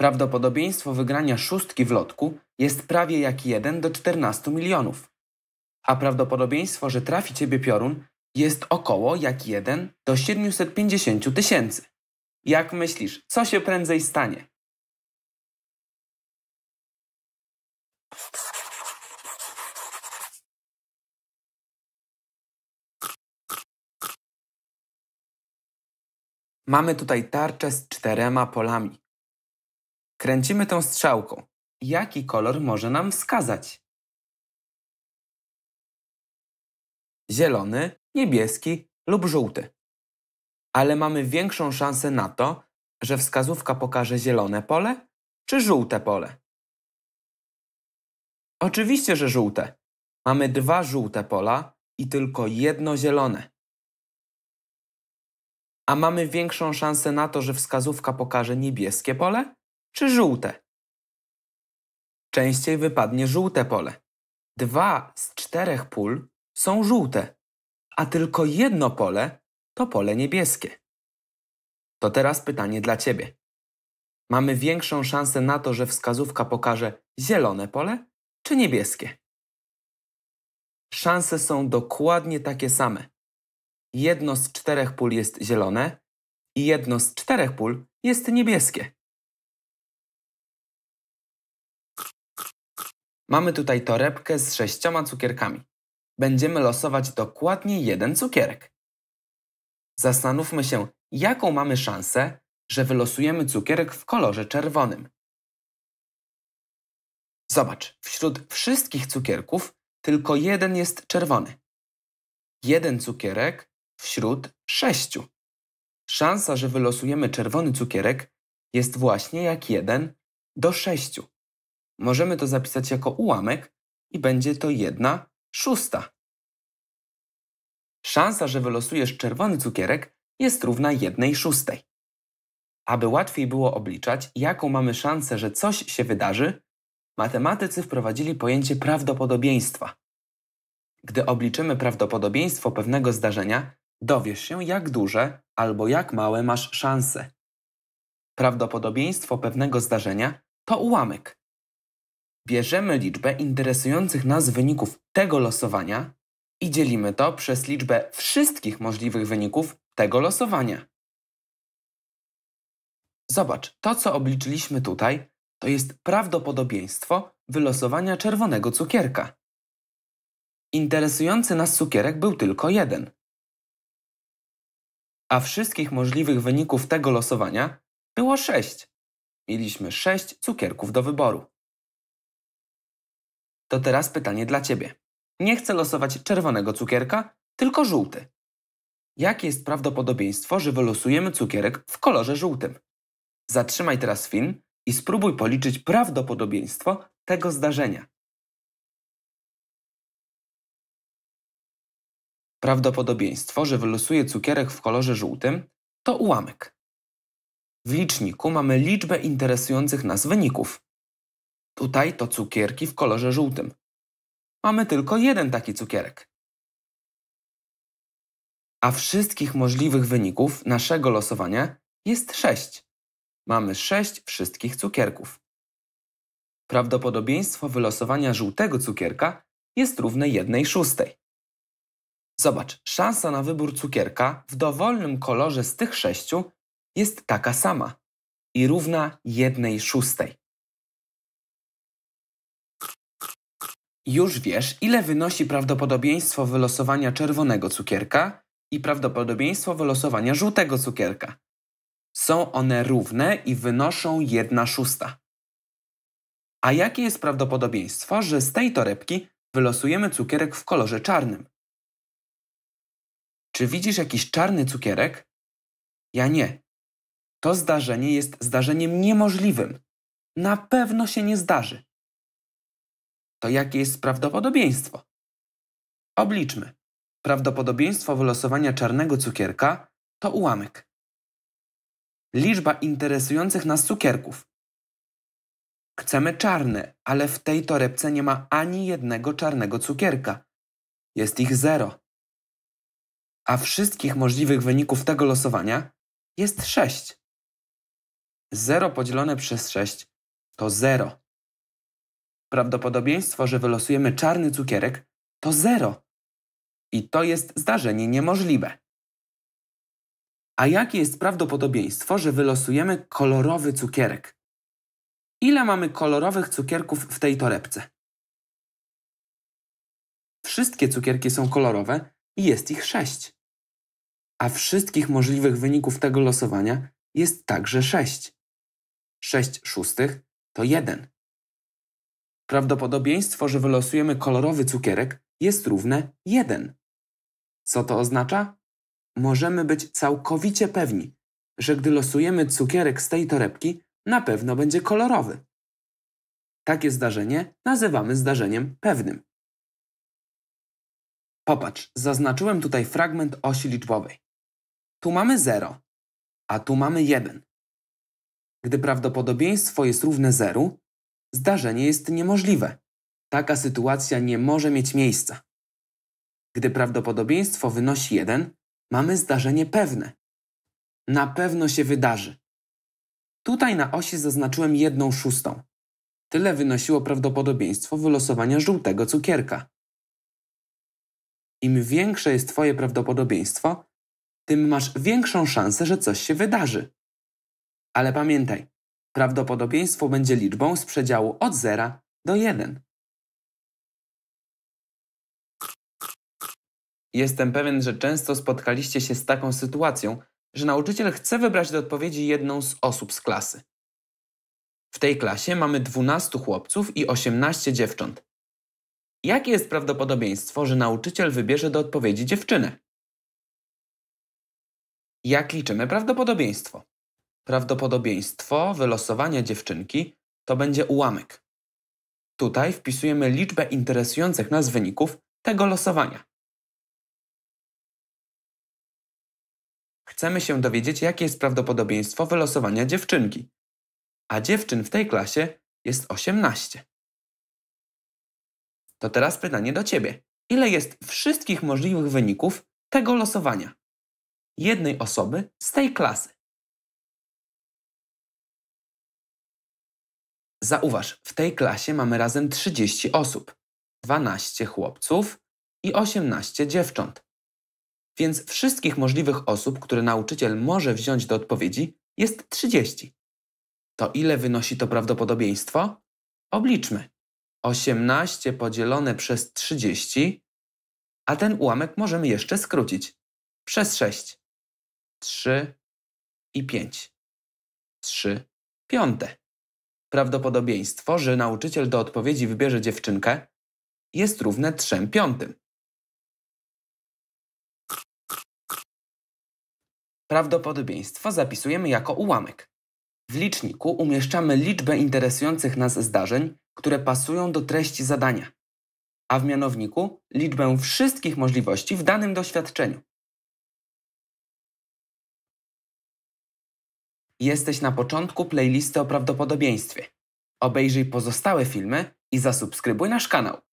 Prawdopodobieństwo wygrania szóstki w lotku jest prawie jak 1 do 14 milionów, a prawdopodobieństwo, że trafi ciebie piorun jest około jak 1 do 750 tysięcy. Jak myślisz, co się prędzej stanie? Mamy tutaj tarczę z czterema polami. Kręcimy tą strzałką. Jaki kolor może nam wskazać? Zielony, niebieski lub żółty. Ale mamy większą szansę na to, że wskazówka pokaże zielone pole czy żółte pole. Oczywiście, że żółte. Mamy dwa żółte pola i tylko jedno zielone. A mamy większą szansę na to, że wskazówka pokaże niebieskie pole czy żółte? Częściej wypadnie żółte pole. Dwa z czterech pól są żółte, a tylko jedno pole to pole niebieskie. To teraz pytanie dla Ciebie. Mamy większą szansę na to, że wskazówka pokaże zielone pole czy niebieskie? Szanse są dokładnie takie same. Jedno z czterech pól jest zielone i jedno z czterech pól jest niebieskie. Mamy tutaj torebkę z sześcioma cukierkami. Będziemy losować dokładnie jeden cukierek. Zastanówmy się, jaką mamy szansę, że wylosujemy cukierek w kolorze czerwonym. Zobacz, wśród wszystkich cukierków tylko jeden jest czerwony. Jeden cukierek wśród sześciu. Szansa, że wylosujemy czerwony cukierek jest właśnie jak jeden do sześciu możemy to zapisać jako ułamek i będzie to 1 szósta. Szansa, że wylosujesz czerwony cukierek jest równa 1 szóstej. Aby łatwiej było obliczać, jaką mamy szansę, że coś się wydarzy, matematycy wprowadzili pojęcie prawdopodobieństwa. Gdy obliczymy prawdopodobieństwo pewnego zdarzenia, dowiesz się, jak duże albo jak małe masz szanse. Prawdopodobieństwo pewnego zdarzenia to ułamek. Bierzemy liczbę interesujących nas wyników tego losowania i dzielimy to przez liczbę wszystkich możliwych wyników tego losowania. Zobacz, to co obliczyliśmy tutaj, to jest prawdopodobieństwo wylosowania czerwonego cukierka. Interesujący nas cukierek był tylko jeden. A wszystkich możliwych wyników tego losowania było sześć. Mieliśmy sześć cukierków do wyboru. To teraz pytanie dla Ciebie. Nie chcę losować czerwonego cukierka, tylko żółty. Jakie jest prawdopodobieństwo, że wylosujemy cukierek w kolorze żółtym? Zatrzymaj teraz film i spróbuj policzyć prawdopodobieństwo tego zdarzenia. Prawdopodobieństwo, że wylosuje cukierek w kolorze żółtym, to ułamek. W liczniku mamy liczbę interesujących nas wyników. Tutaj to cukierki w kolorze żółtym. Mamy tylko jeden taki cukierek. A wszystkich możliwych wyników naszego losowania jest sześć. Mamy sześć wszystkich cukierków. Prawdopodobieństwo wylosowania żółtego cukierka jest równe jednej szóstej. Zobacz, szansa na wybór cukierka w dowolnym kolorze z tych sześciu jest taka sama i równa jednej szóstej. Już wiesz, ile wynosi prawdopodobieństwo wylosowania czerwonego cukierka i prawdopodobieństwo wylosowania żółtego cukierka. Są one równe i wynoszą 1 szósta. A jakie jest prawdopodobieństwo, że z tej torebki wylosujemy cukierek w kolorze czarnym? Czy widzisz jakiś czarny cukierek? Ja nie. To zdarzenie jest zdarzeniem niemożliwym. Na pewno się nie zdarzy to jakie jest prawdopodobieństwo? Obliczmy. Prawdopodobieństwo wylosowania czarnego cukierka to ułamek. Liczba interesujących nas cukierków. Chcemy czarne, ale w tej torebce nie ma ani jednego czarnego cukierka. Jest ich zero. A wszystkich możliwych wyników tego losowania jest sześć. Zero podzielone przez sześć to zero. Prawdopodobieństwo, że wylosujemy czarny cukierek, to zero. I to jest zdarzenie niemożliwe. A jakie jest prawdopodobieństwo, że wylosujemy kolorowy cukierek? Ile mamy kolorowych cukierków w tej torebce? Wszystkie cukierki są kolorowe i jest ich sześć. A wszystkich możliwych wyników tego losowania jest także sześć. Sześć szóstych to jeden prawdopodobieństwo, że wylosujemy kolorowy cukierek jest równe 1. Co to oznacza? Możemy być całkowicie pewni, że gdy losujemy cukierek z tej torebki, na pewno będzie kolorowy. Takie zdarzenie nazywamy zdarzeniem pewnym. Popatrz, zaznaczyłem tutaj fragment osi liczbowej. Tu mamy 0, a tu mamy 1. Gdy prawdopodobieństwo jest równe 0, zdarzenie jest niemożliwe. Taka sytuacja nie może mieć miejsca. Gdy prawdopodobieństwo wynosi 1, mamy zdarzenie pewne. Na pewno się wydarzy. Tutaj na osi zaznaczyłem jedną szóstą. Tyle wynosiło prawdopodobieństwo wylosowania żółtego cukierka. Im większe jest Twoje prawdopodobieństwo, tym masz większą szansę, że coś się wydarzy. Ale pamiętaj, Prawdopodobieństwo będzie liczbą z przedziału od zera do jeden. Jestem pewien, że często spotkaliście się z taką sytuacją, że nauczyciel chce wybrać do odpowiedzi jedną z osób z klasy. W tej klasie mamy 12 chłopców i 18 dziewcząt. Jakie jest prawdopodobieństwo, że nauczyciel wybierze do odpowiedzi dziewczynę? Jak liczymy prawdopodobieństwo? Prawdopodobieństwo wylosowania dziewczynki to będzie ułamek. Tutaj wpisujemy liczbę interesujących nas wyników tego losowania. Chcemy się dowiedzieć, jakie jest prawdopodobieństwo wylosowania dziewczynki, a dziewczyn w tej klasie jest 18. To teraz pytanie do Ciebie. Ile jest wszystkich możliwych wyników tego losowania? Jednej osoby z tej klasy. Zauważ, w tej klasie mamy razem 30 osób. 12 chłopców i 18 dziewcząt. Więc wszystkich możliwych osób, które nauczyciel może wziąć do odpowiedzi, jest 30. To ile wynosi to prawdopodobieństwo? Obliczmy. 18 podzielone przez 30, a ten ułamek możemy jeszcze skrócić. Przez 6. 3 i 5. 3 piąte prawdopodobieństwo, że nauczyciel do odpowiedzi wybierze dziewczynkę, jest równe 3 piątym. Prawdopodobieństwo zapisujemy jako ułamek. W liczniku umieszczamy liczbę interesujących nas zdarzeń, które pasują do treści zadania, a w mianowniku liczbę wszystkich możliwości w danym doświadczeniu. Jesteś na początku playlisty o prawdopodobieństwie. Obejrzyj pozostałe filmy i zasubskrybuj nasz kanał.